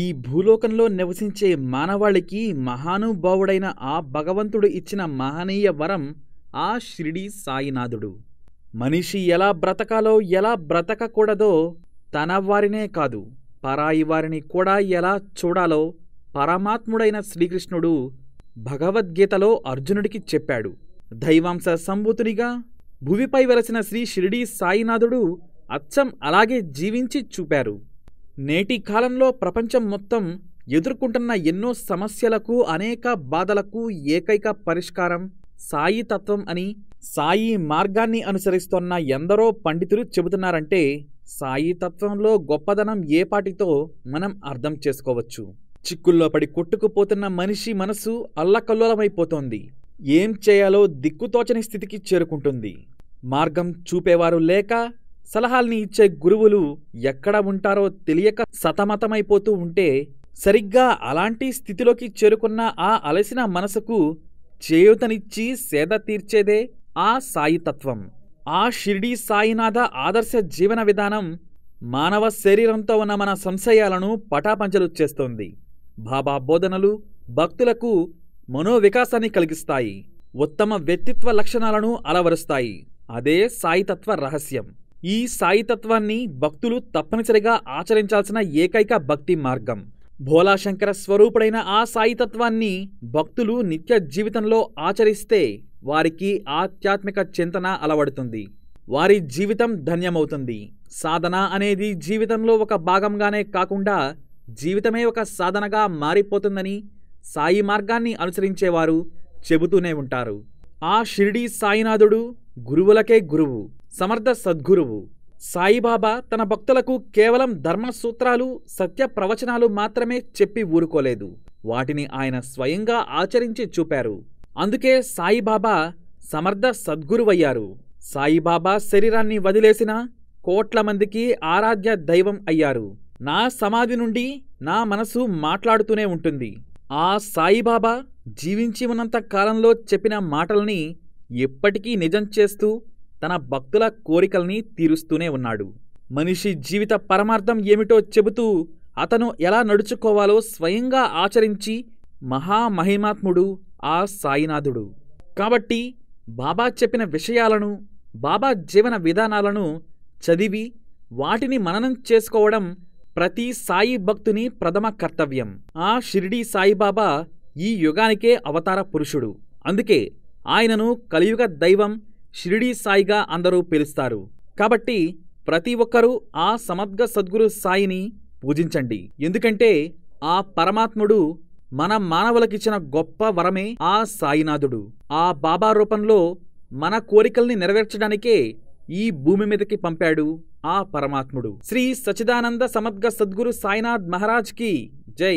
ఈ భూలోకంలో నివసించే మానవాళికి మహానుభావుడైన ఆ భగవంతుడు ఇచ్చిన మహనీయ వరం ఆ షిరిడీ సాయినాథుడు మనిషి ఎలా బ్రతకాలో ఎలా బ్రతకకూడదో తన వారినే కాదు పరాయి వారిని కూడా ఎలా చూడాలో పరమాత్ముడైన శ్రీకృష్ణుడు భగవద్గీతలో అర్జునుడికి చెప్పాడు దైవాంశ సంభూతునిగా భువిపై వెలసిన శ్రీ షిరిడి సాయినాథుడు అచ్చం అలాగే జీవించి చూపారు నేటి కాలంలో ప్రపంచం మొత్తం ఎదుర్కొంటున్న ఎన్నో సమస్యలకు అనేక బాధలకు ఏకైక పరిష్కారం సాయి తత్వం అని సాయి మార్గాన్ని అనుసరిస్తోన్న ఎందరో పండితులు చెబుతున్నారంటే సాయి తత్వంలో గొప్పదనం ఏపాటితో మనం అర్థం చేసుకోవచ్చు చిక్కుల్లో పడి కొట్టుకుపోతున్న మనిషి మనసు అల్లకల్లోలమైపోతోంది ఏం చేయాలో దిక్కుతోచని స్థితికి చేరుకుంటుంది మార్గం చూపేవారు లేక సలహాల్ని ఇచ్చే గురువులు ఎక్కడ ఉంటారో తెలియక సతమతమైపోతూ ఉంటే సరిగ్గా అలాంటి స్థితిలోకి చేరుకున్న ఆ అలసిన మనసుకు చేయూతనిచ్చి సేద తీర్చేదే ఆ సాయితత్వం ఆ షిర్డీ సాయినాథ ఆదర్శ జీవన విధానం మానవ శరీరంతో ఉన్న మన సంశయాలను పటాపంచలు చేస్తోంది బాబా బోధనలు భక్తులకు మనోవికాసాన్ని కలిగిస్తాయి ఉత్తమ వ్యక్తిత్వ లక్షణాలను అలవరుస్తాయి అదే సాయితత్వ రహస్యం ఈ సాయితత్వాన్ని భక్తులు తప్పనిసరిగా ఆచరించాల్సిన ఏకైక భక్తి మార్గం భోలాశంకర స్వరూపుడైన ఆ సాయితత్వాన్ని భక్తులు నిత్య జీవితంలో ఆచరిస్తే వారికి ఆధ్యాత్మిక చింతన అలవడుతుంది వారి జీవితం ధన్యమవుతుంది సాధన అనేది జీవితంలో ఒక భాగంగానే కాకుండా జీవితమే ఒక సాధనగా మారిపోతుందని సాయి మార్గాన్ని అనుసరించేవారు చెబుతూనే ఉంటారు ఆ షిరిడీ సాయినాథుడు గురువులకే గురువు సమర్థ సద్గురువు సాయిబాబా తన భక్తులకు కేవలం ధర్మ సూత్రాలు సత్య ప్రవచనాలు మాత్రమే చెప్పి ఊరుకోలేదు వాటిని ఆయన స్వయంగా ఆచరించి చూపారు అందుకే సాయిబాబా సమర్థ సద్గురువయ్యారు సాయిబాబా శరీరాన్ని వదిలేసిన కోట్ల మందికి ఆరాధ్య దైవం అయ్యారు నా సమాధి నుండి నా మనసు మాట్లాడుతూనే ఉంటుంది ఆ సాయిబాబా జీవించి ఉన్నంత కాలంలో చెప్పిన మాటల్ని ఎప్పటికీ నిజం చేస్తూ తన భక్తుల కోరికల్ని తీరుస్తూనే ఉన్నాడు మనిషి జీవిత పరమార్థం ఏమిటో చెబుతూ అతను ఎలా నడుచుకోవాలో స్వయంగా ఆచరించి మహామహిమాత్ముడు ఆ సాయినాథుడు కాబట్టి బాబా చెప్పిన విషయాలను బాబా జీవన విధానాలను చదివి వాటిని మననం చేసుకోవడం ప్రతి సాయి భక్తుని ప్రథమ కర్తవ్యం ఆ షిరిడి సాయిబాబా ఈ యుగానికే అవతార పురుషుడు అందుకే ఆయనను కలియుగ దైవం షిరిడీ సాయిగా అందరూ పిలుస్తారు కాబట్టి ప్రతి ఒక్కరూ ఆ సమద్గ సద్గురు సాయిని పూజించండి ఎందుకంటే ఆ పరమాత్ముడు మన మానవులకిచ్చిన గొప్ప వరమే ఆ సాయినాథుడు ఆ బాబా రూపంలో మన కోరికల్ని నెరవేర్చడానికే ఈ భూమి మీదకి పంపాడు ఆ పరమాత్ముడు శ్రీ సచిదానంద సమద్గ సద్గురు సాయినాథ్ మహారాజ్కి జై